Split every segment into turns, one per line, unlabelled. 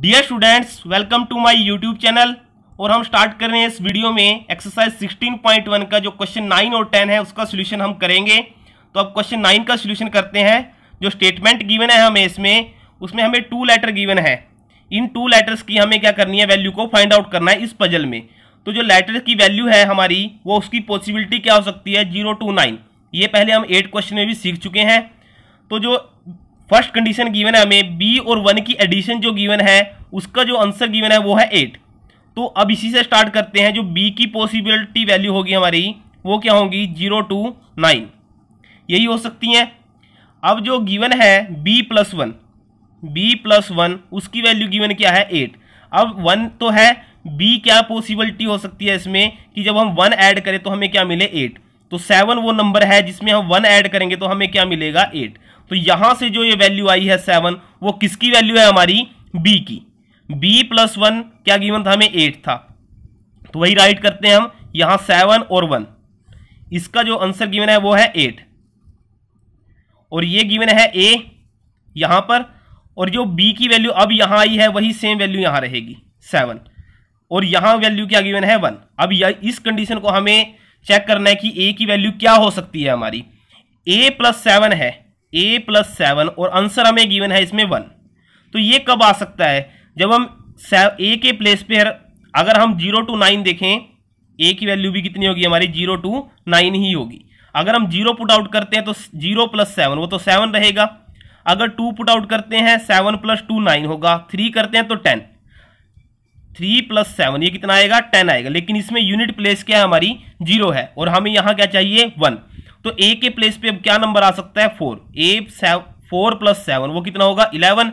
dear students welcome to my YouTube channel और हम start कर रहे हैं इस वीडियो में एक्सरसाइज 16.1 का जो क्वेश्चन नाइन और टेन है उसका सोल्यूशन हम करेंगे तो अब क्वेश्चन नाइन का सोल्यूशन करते हैं जो स्टेटमेंट गिवन है हमें इसमें उसमें हमें टू लेटर गिवन है इन टू लेटर्स की हमें क्या करनी है वैल्यू को फाइंड आउट करना है इस पजल में तो जो लेटर की वैल्यू है हमारी वो उसकी पॉसिबिलिटी क्या हो सकती है जीरो टू नाइन ये पहले हम एट क्वेश्चन में भी सीख चुके हैं तो जो फर्स्ट कंडीशन गिवन है हमें बी और वन की एडिशन जो गिवन है उसका जो आंसर गिवन है वो है एट तो अब इसी से स्टार्ट करते हैं जो बी की पॉसिबिलिटी वैल्यू होगी हमारी वो क्या होगी जीरो टू नाइन यही हो सकती हैं अब जो गिवन है B plus one B plus one उसकी वैल्यू गिवन क्या है एट अब वन तो है बी क्या पॉसिबिलिटी हो सकती है इसमें कि जब हम वन ऐड करें तो हमें क्या मिले एट तो सेवन वो नंबर है जिसमें हम वन ऐड करेंगे तो हमें क्या मिलेगा एट तो यहां से जो ये वैल्यू आई है सेवन वो किसकी वैल्यू है हमारी बी की बी प्लस वन क्या गिवन था हमें एट था तो वही राइट करते हैं हम यहां सेवन और वन इसका जो आंसर गिवन है वो है एट और ये गिवन है ए यहां पर और जो बी की वैल्यू अब यहां आई है वही सेम वैल्यू यहां रहेगी सेवन और यहां वैल्यू क्या गिवन है वन अब इस कंडीशन को हमें चेक करना है कि ए की वैल्यू क्या हो सकती है हमारी ए प्लस सेवन है ए प्लस सेवन और आंसर हमें गिवन है इसमें वन तो ये कब आ सकता है जब हम ए के प्लेस पे अगर हम जीरो टू नाइन देखें ए की वैल्यू भी कितनी होगी हमारी जीरो टू नाइन ही होगी अगर हम जीरो पुट आउट करते हैं तो जीरो प्लस सेवन वो तो सेवन रहेगा अगर टू पुट आउट करते हैं सेवन प्लस टू नाइन होगा थ्री करते हैं तो टेन थ्री प्लस सेवन ये कितना आएगा टेन आएगा लेकिन इसमें यूनिट प्लेस क्या है हमारी जीरो है और हमें यहाँ क्या चाहिए वन तो ए के प्लेस पे अब क्या नंबर आ सकता है four A four plus seven वो कितना होगा इलेवन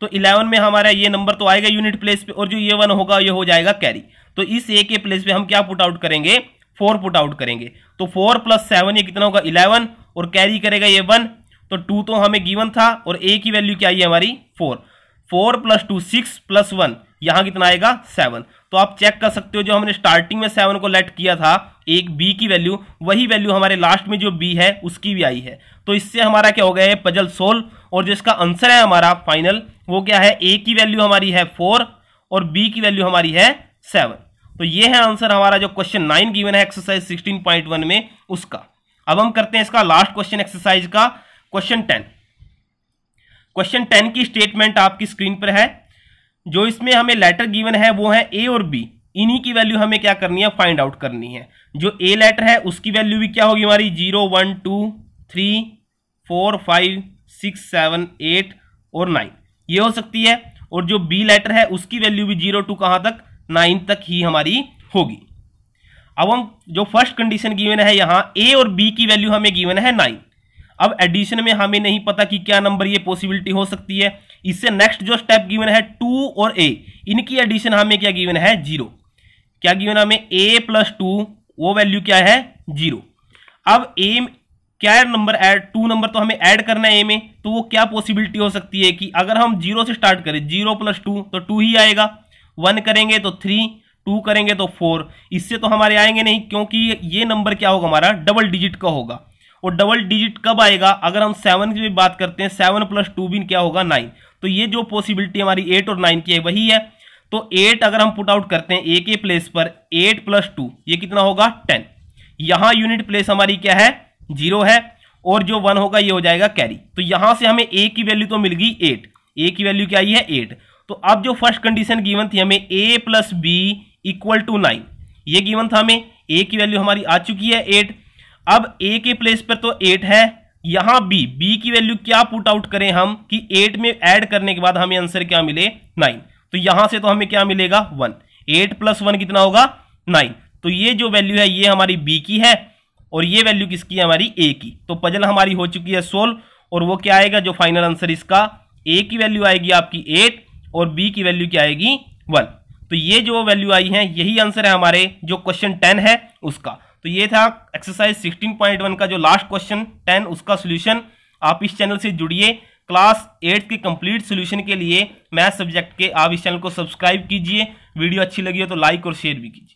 तो इलेवन में हमारा ये नंबर तो आएगा यूनिट प्लेस पे और जो ये वन होगा ये हो जाएगा कैरी तो इस ए के प्लेस पे हम क्या पुट आउट करेंगे फोर पुट आउट करेंगे तो फोर प्लस सेवन ये कितना होगा इलेवन और कैरी करेगा ये वन तो टू तो हमें गिवन था और ए की वैल्यू क्या आई है हमारी four four plus two six plus one यहाँ कितना आएगा सेवन तो आप चेक कर सकते हो जो हमने स्टार्टिंग में सेवन को लेट किया था एक बी की वैल्यू वही वैल्यू हमारे लास्ट में जो बी है उसकी भी आई है तो इससे हमारा क्या हो गया है पजल सोल्व और जो इसका आंसर है हमारा फाइनल वो क्या है ए की वैल्यू हमारी है फोर और बी की वैल्यू हमारी है सेवन तो ये है आंसर हमारा जो क्वेश्चन नाइन गिवन है एक्सरसाइज सिक्सटीन पॉइंट वन में उसका अब हम करते हैं इसका लास्ट क्वेश्चन एक्सरसाइज का क्वेश्चन टेन क्वेश्चन टेन की स्टेटमेंट आपकी स्क्रीन पर है जो इसमें हमें लेटर गिवन है वो है ए और बी इन्हीं की वैल्यू हमें क्या करनी है फाइंड आउट करनी है जो ए लेटर है उसकी वैल्यू भी क्या होगी हमारी zero one two three four five six seven eight और नाइन ये हो सकती है और जो बी लेटर है उसकी वैल्यू भी जीरो टू कहाँ तक नाइन तक ही हमारी होगी अब हम जो फर्स्ट कंडीशन गिवन है यहाँ ए और बी की वैल्यू हमें गिवन है नाइन अब एडिशन में हमें नहीं पता कि क्या नंबर ये पॉसिबिलिटी हो सकती है इससे नेक्स्ट जो स्टेप गिवन है टू और ए इनकी एडिशन हमें क्या गिवन है जीरो क्या गिवन हमें ए प्लस टू वो वैल्यू क्या है जीरो अब ए क्या नंबर एड टू नंबर तो हमें ऐड करना है ए में तो वो क्या पॉसिबिलिटी हो सकती है कि अगर हम जीरो से स्टार्ट करें जीरो प्लस टू तो टू ही आएगा वन करेंगे तो थ्री टू करेंगे तो फोर इससे तो हमारे आएंगे नहीं क्योंकि ये नंबर क्या होगा हमारा डबल डिजिट का होगा और डबल डिजिट कब आएगा अगर हम सेवन की भी बात करते हैं सेवन प्लस टू बिन क्या होगा नाइन तो ये जो पॉसिबिलिटी हमारी एट और नाइन की है वही है तो एट अगर हम पुट आउट करते हैं ए के प्लेस पर एट प्लस टू ये कितना होगा टेन यहां यूनिट प्लेस हमारी क्या है जीरो है और जो वन होगा ये हो जाएगा कैरी तो यहां से हमें ए की वैल्यू तो मिल गई एट ए की वैल्यू क्या आई है एट तो अब जो फर्स्ट कंडीशन गिवन थी हमें A plus B equal to nine ये गिवन था हमें ए की वैल्यू हमारी आ चुकी है एट अब ए के प्लेस पर तो एट है यहां बी बी की वैल्यू क्या पुट आउट करें हम कि एट में एड करने के बाद हमें आंसर क्या मिले नाइन तो यहां से तो हमें क्या मिलेगा वन एट प्लस वन कितना होगा नाइन तो ये जो वैल्यू है ये हमारी बी की है और ये वैल्यू किसकी है हमारी ए की तो पजल हमारी हो चुकी है सोल्व और वो क्या आएगा जो फाइनल आंसर इसका ए की वैल्यू आएगी आपकी एट और बी की वैल्यू क्या आएगी वन तो ये जो वैल्यू आई है यही आंसर है हमारे जो क्वेश्चन टेन है उसका तो ये था एक्सरसाइज 16.1 का जो लास्ट क्वेश्चन 10 उसका सोल्यूशन आप इस चैनल से जुड़िए क्लास एट्थ के कंप्लीट सोल्यूशन के लिए मैथ सब्जेक्ट के आप इस चैनल को सब्सक्राइब कीजिए वीडियो अच्छी लगी हो तो लाइक और शेयर भी कीजिए